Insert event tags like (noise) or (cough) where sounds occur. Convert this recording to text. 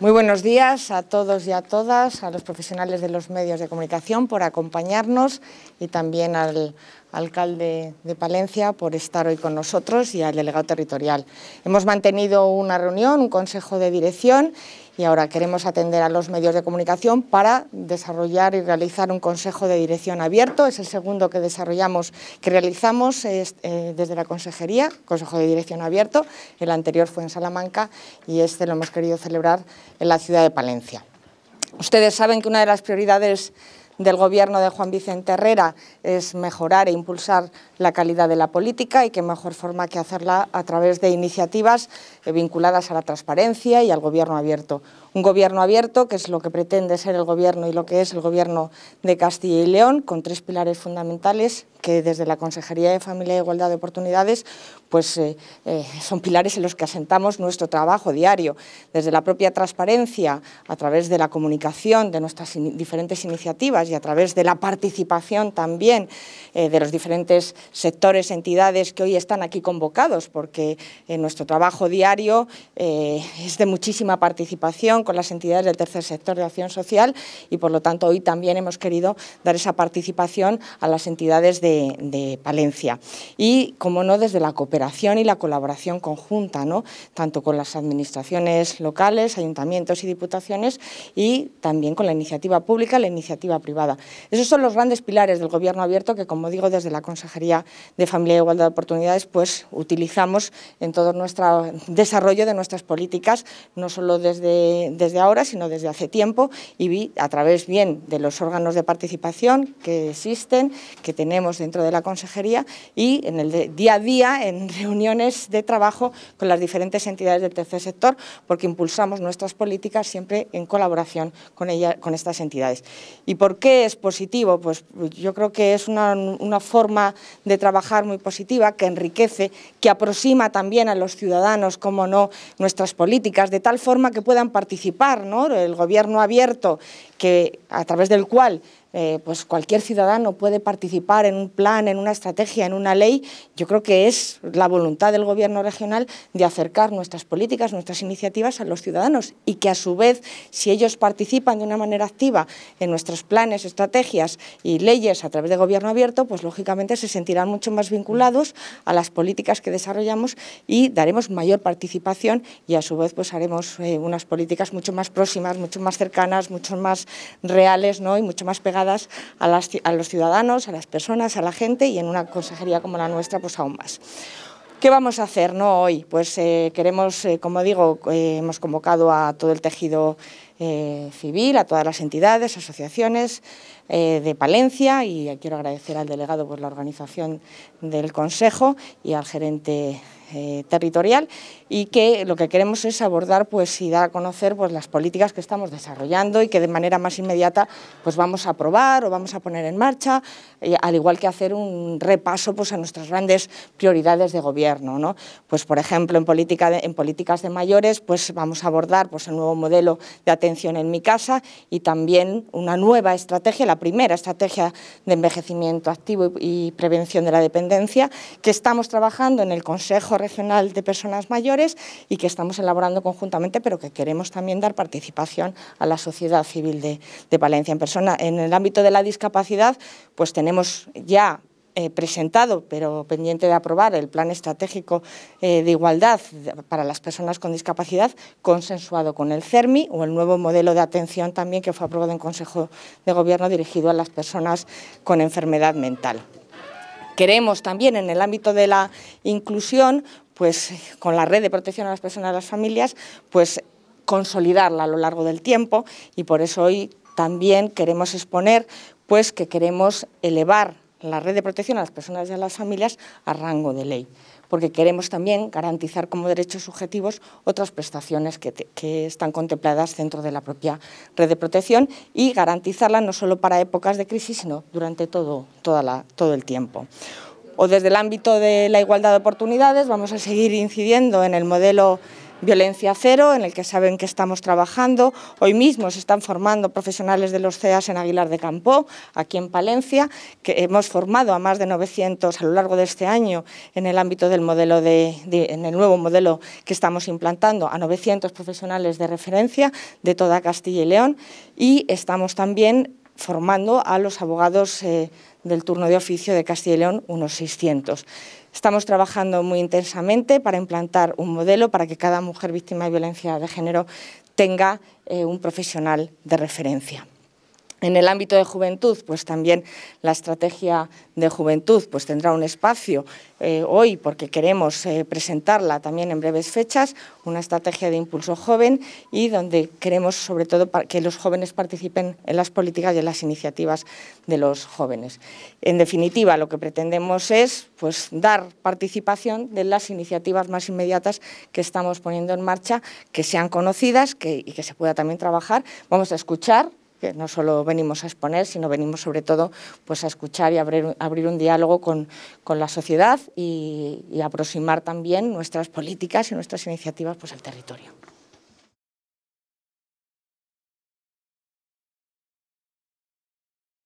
Muy buenos días a todos y a todas, a los profesionales de los medios de comunicación por acompañarnos y también al, alcalde de Palencia, por estar hoy con nosotros y al delegado territorial. Hemos mantenido una reunión, un consejo de dirección y ahora queremos atender a los medios de comunicación para desarrollar y realizar un consejo de dirección abierto. Es el segundo que desarrollamos, que realizamos eh, desde la consejería, consejo de dirección abierto. El anterior fue en Salamanca y este lo hemos querido celebrar en la ciudad de Palencia. Ustedes saben que una de las prioridades del gobierno de Juan Vicente Herrera es mejorar e impulsar la calidad de la política y qué mejor forma que hacerla a través de iniciativas eh, vinculadas a la transparencia y al gobierno abierto un gobierno abierto, que es lo que pretende ser el gobierno y lo que es el gobierno de Castilla y León, con tres pilares fundamentales que desde la Consejería de Familia e Igualdad de Oportunidades pues, eh, eh, son pilares en los que asentamos nuestro trabajo diario, desde la propia transparencia, a través de la comunicación de nuestras diferentes iniciativas y a través de la participación también eh, de los diferentes sectores, entidades que hoy están aquí convocados, porque nuestro trabajo diario es de muchísima participación con las entidades del tercer sector de acción social y por lo tanto hoy también hemos querido dar esa participación a las entidades de, Palencia. Y como no, desde la cooperación y la colaboración conjunta, ¿no? tanto con las administraciones locales, ayuntamientos y diputaciones y también con la iniciativa pública, la iniciativa privada. Esos son los grandes pilares del gobierno abierto que, como digo, desde la Consejería de Familia y e Igualdad de Oportunidades, pues utilizamos en todo nuestro desarrollo de nuestras políticas, no solo desde desde ahora, sino desde hace tiempo y vi a través bien de los órganos de participación que existen, que tenemos dentro de la consejería y en el día a día, en (laughs) reuniones de trabajo con las diferentes entidades del tercer sector, porque impulsamos nuestras políticas siempre en colaboración con, con estas entidades. ¿Y por qué es positivo? Pues yo creo que es una forma de trabajar muy positiva, que enriquece, que aproxima también a los ciudadanos, como no, nuestras políticas, de tal forma que puedan participar participar, ¿no? el gobierno abierto que, a través del cual eh, pues cualquier ciudadano puede participar en un plan, en una estrategia, en una ley, yo creo que es la voluntad del Gobierno regional de acercar nuestras políticas, nuestras iniciativas a los ciudadanos y que a su vez, si ellos participan de una manera activa en nuestros planes, estrategias y leyes a través de Gobierno abierto, pues lógicamente se sentirán mucho más vinculados a las políticas que desarrollamos y daremos mayor participación y a su vez pues haremos eh, unas políticas mucho más próximas, mucho más cercanas, mucho más reales ¿no? y mucho más pegadas a, a los ciudadanos, a las personas, a la gente y en una consejería como la nuestra pues aún más. ¿Qué vamos a hacer no, hoy? Pues eh, queremos, eh, como digo, eh, hemos convocado a todo el tejido eh, civil, a todas las entidades, asociaciones eh, de Palencia y quiero agradecer al delegado por la organización del Consejo y al gerente eh, territorial y que lo que queremos es abordar pues, y dar a conocer pues, las políticas que estamos desarrollando y que de manera más inmediata pues, vamos a aprobar o vamos a poner en marcha, al igual que hacer un repaso pues, a nuestras grandes prioridades de gobierno. Pues, por ejemplo, en, política en políticas de mayores pues, vamos a abordar pues, el nuevo modelo de atención en mi casa y también una nueva estrategia, la primera estrategia de envejecimiento activo y prevención de la dependencia, que estamos trabajando en el Consejo Regional de Personas Mayores y que estamos elaborando conjuntamente, pero que queremos también dar participación a la sociedad civil de, de Valencia. En, persona, en el ámbito de la discapacidad, pues tenemos ya eh, presentado, pero pendiente de aprobar, el Plan Estratégico eh, de Igualdad para las Personas con Discapacidad, consensuado con el CERMI o el nuevo modelo de atención también que fue aprobado en Consejo de Gobierno dirigido a las personas con enfermedad mental. Queremos también en el ámbito de la inclusión, pues con la red de protección a las personas y a las familias, pues consolidarla a lo largo del tiempo y por eso hoy también queremos exponer pues que queremos elevar la red de protección a las personas y a las familias a rango de ley, porque queremos también garantizar como derechos subjetivos otras prestaciones que, están contempladas dentro de la propia red de protección y garantizarla no solo para épocas de crisis, sino durante todo, todo el tiempo. O desde el ámbito de la igualdad de oportunidades vamos a seguir incidiendo en el modelo Violencia Cero, en el que saben que estamos trabajando. Hoy mismo se están formando profesionales de los CEAS en Aguilar de Campó, aquí en Palencia, que hemos formado a más de 900 a lo largo de este año en el ámbito del modelo nuevo modelo que estamos implantando a 900 profesionales de referencia de toda Castilla y León y estamos también formando a los abogados eh, del turno de oficio de Castilla y León, unos 600. Estamos trabajando muy intensamente para implantar un modelo para que cada mujer víctima de violencia de género tenga eh, un profesional de referencia. En el ámbito de juventud, pues también la estrategia de juventud pues tendrá un espacio eh, hoy porque queremos eh, presentarla también en breves fechas, una estrategia de impulso joven y donde queremos sobre todo que los jóvenes participen en las políticas y en las iniciativas de los jóvenes. En definitiva, lo que pretendemos es pues, dar participación de las iniciativas más inmediatas que estamos poniendo en marcha, que sean conocidas y que se pueda también trabajar. Vamos a escuchar que no solo venimos a exponer, sino venimos sobre todo pues, a escuchar y abrir, abrir un diálogo con, la sociedad y, aproximar también nuestras políticas y nuestras iniciativas pues, al territorio.